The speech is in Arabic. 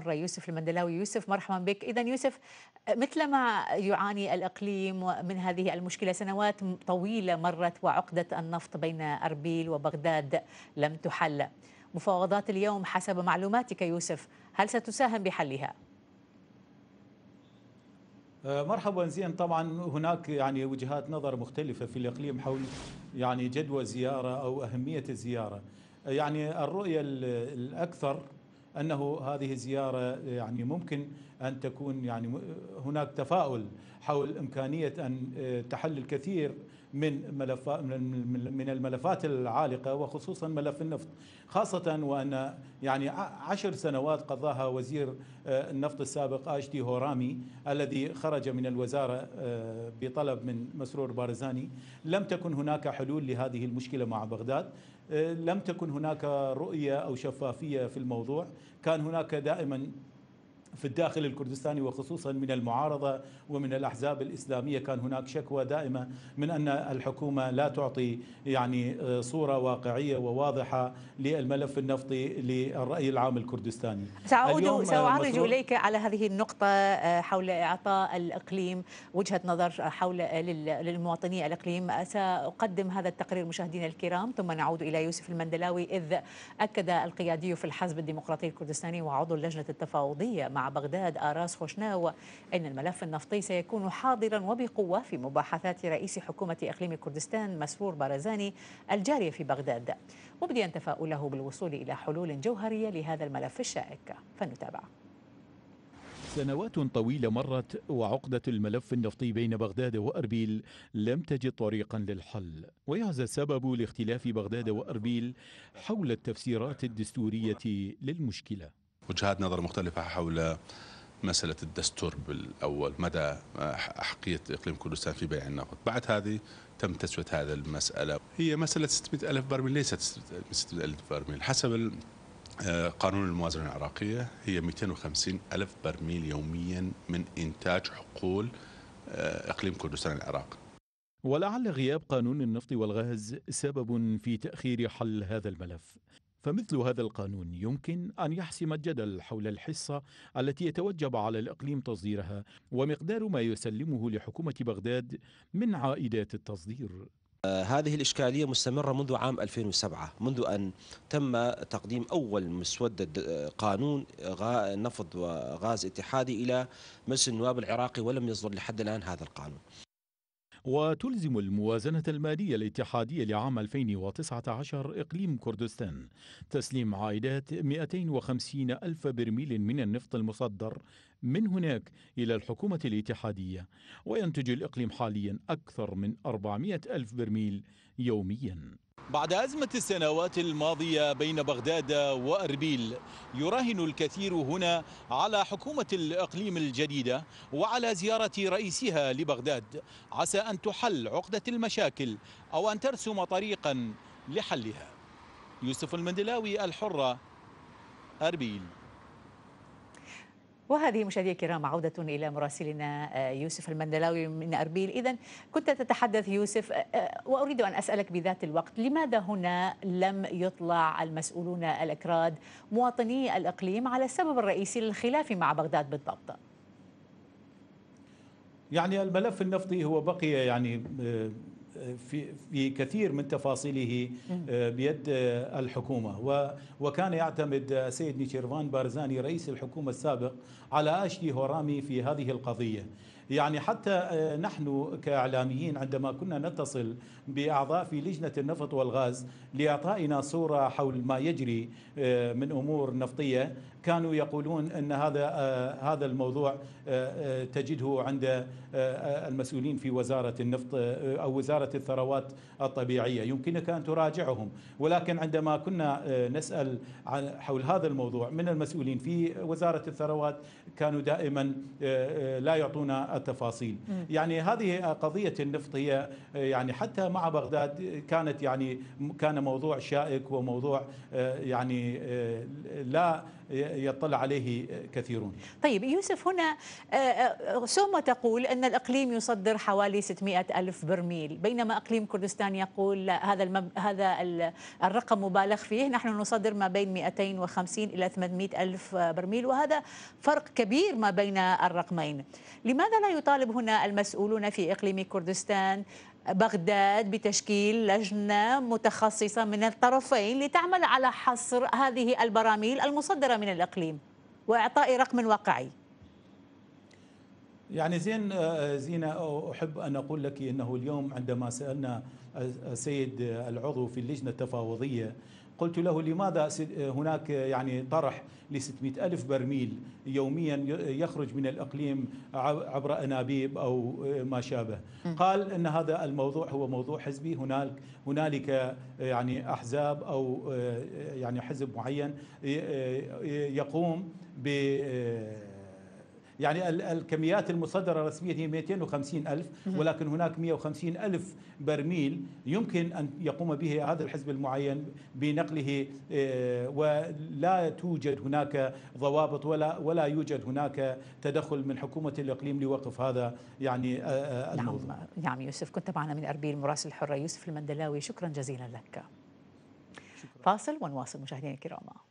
الحرة يوسف المندلاوي يوسف مرحبا بك إذا يوسف مثلما يعاني الإقليم من هذه المشكلة سنوات طويلة مرت وعقدة النفط بين أربيل وبغداد لم تحل مفاوضات اليوم حسب معلوماتك يوسف هل ستساهم بحلها؟ أه، مرحبا زين طبعا هناك يعني وجهات نظر مختلفة في الإقليم حول يعني جدوى زيارة أو أهمية الزيارة أه، يعني الرؤية الأكثر انه هذه الزياره يعني ممكن ان تكون يعني هناك تفاؤل حول امكانيه ان آه، تحل الكثير من ملفات من الملفات العالقه وخصوصا ملف النفط خاصه وان يعني عشر سنوات قضاها وزير آه، النفط السابق اشتي هورامي الذي خرج من الوزاره آه، بطلب من مسرور بارزاني لم تكن هناك حلول لهذه المشكله مع بغداد آه، لم تكن هناك رؤيه او شفافيه في الموضوع كان هناك دائما في الداخل الكردستاني وخصوصا من المعارضة ومن الأحزاب الإسلامية كان هناك شكوى دائمة من أن الحكومة لا تعطي يعني آه، صورة واقعية وواضحة للملف النفطي للرأي العام الكردستاني سأعود آه، سأعرج إليك على هذه النقطة آه، حول إعطاء الإقليم وجهة نظر حول للمواطني الإقليم سأقدم هذا التقرير مشاهدينا الكرام ثم نعود إلى يوسف المندلاوي إذ أكد القيادي في الحزب الديمقراطي الكردستاني وعضو اللجنة التفاوضية مع مع بغداد آراس خوشناو أن الملف النفطي سيكون حاضرا وبقوة في مباحثات رئيس حكومة إقليم كردستان مسرور بارزاني الجارية في بغداد مبديا تفاؤله بالوصول إلى حلول جوهرية لهذا الملف الشائك فنتابع سنوات طويلة مرت وعقدة الملف النفطي بين بغداد وأربيل لم تجد طريقا للحل ويعزى السبب لاختلاف بغداد وأربيل حول التفسيرات الدستورية للمشكلة وجهات نظر مختلفة حول مسألة الدستور بالأول مدى أحقية إقليم كردستان في بيع النفط بعد هذه تم تسوية هذا المسألة هي مسألة 600 ألف برميل ليست 600 ألف برميل حسب آه، قانون الموازنة العراقية هي 250 ألف برميل يوميا من إنتاج حقول آه، إقليم كردستان العراق ولعل غياب قانون النفط والغاز سبب في تأخير حل هذا الملف فمثل هذا القانون يمكن أن يحسم الجدل حول الحصة التي يتوجب على الإقليم تصديرها ومقدار ما يسلمه لحكومة بغداد من عائدات التصدير آه، هذه الإشكالية مستمرة منذ عام 2007 منذ أن تم تقديم أول مسودة آه، قانون نفط وغاز اتحادي إلى مجلس النواب العراقي ولم يصدر لحد الآن هذا القانون وتلزم الموازنة المالية الاتحادية لعام 2019 إقليم كردستان تسليم عائدات 250 ألف برميل من النفط المصدر من هناك إلى الحكومة الاتحادية وينتج الإقليم حاليا أكثر من 400 ألف برميل يومياً بعد أزمة السنوات الماضية بين بغداد وأربيل يراهن الكثير هنا على حكومة الإقليم الجديدة وعلى زيارة رئيسها لبغداد عسى أن تحل عقدة المشاكل أو أن ترسم طريقا لحلها يوسف المندلاوي الحرة أربيل وهذه مشاهدي الكرام عودة إلى مراسلنا آه، يوسف المندلاوي من أربيل إذا كنت تتحدث يوسف آه، آه، وأريد أن أسألك بذات الوقت لماذا هنا لم يطلع المسؤولون الأكراد مواطني الإقليم على السبب الرئيسي للخلاف مع بغداد بالضبط يعني الملف النفطي هو بقي يعني في في كثير من تفاصيله آه، بيد آه، الحكومه وكان يعتمد آه، سيد نيشيرفان بارزاني رئيس الحكومه السابق على اشلي هورامي في هذه القضيه يعني حتى آه، نحن كإعلاميين عندما كنا نتصل بأعضاء في لجنة النفط والغاز لإعطائنا صورة حول ما يجري آه، من أمور نفطية كانوا يقولون أن هذا آه، هذا الموضوع تجده عند المسؤولين في وزارة النفط أو وزارة الثروات الطبيعية يمكنك أن تراجعهم ولكن عندما كنا نسأل حول هذا الموضوع من المسؤولين في وزارة الثروات كانوا دائما لا يعطونا التفاصيل يعني هذه قضية النفط هي يعني حتى مع بغداد كانت يعني كان موضوع شائك وموضوع آه، يعني آه، لا يطلع عليه كثيرون طيب يوسف هنا آه، سوما تقول أن الإقليم يصدر حوالي 600 ألف برميل بينما إقليم كردستان يقول لا هذا المب... هذا الرقم مبالغ فيه نحن نصدر ما بين 250 إلى 800 ألف برميل وهذا فرق كبير ما بين الرقمين لماذا لا يطالب هنا المسؤولون في إقليم كردستان بغداد بتشكيل لجنه متخصصه من الطرفين لتعمل على حصر هذه البراميل المصدره من الاقليم واعطاء رقم واقعي. يعني زين آه، زينه احب ان اقول لك انه اليوم عندما سالنا السيد العضو في اللجنه التفاوضيه قلت له لماذا هناك يعني طرح ل ألف برميل يوميا يخرج من الأقليم عبر أنابيب أو آه، ما شابه قال أن هذا الموضوع هو موضوع حزبي هناك هنالك آه، يعني أحزاب أو آه، يعني حزب معين يقوم ب يعني الكميات المصدرة رسميا هي 250 ألف ولكن هناك 150 ألف برميل يمكن أن يقوم به هذا الحزب المعين بنقله آه، ولا توجد هناك ضوابط ولا ولا يوجد هناك تدخل من حكومة الإقليم لوقف هذا يعني آه، آه، نعم، الموضوع نعم, نعم يوسف كنت معنا من أربيل مراسل الحرة يوسف المندلاوي شكرا جزيلا لك شكرا. فاصل ونواصل مشاهدينا الكرام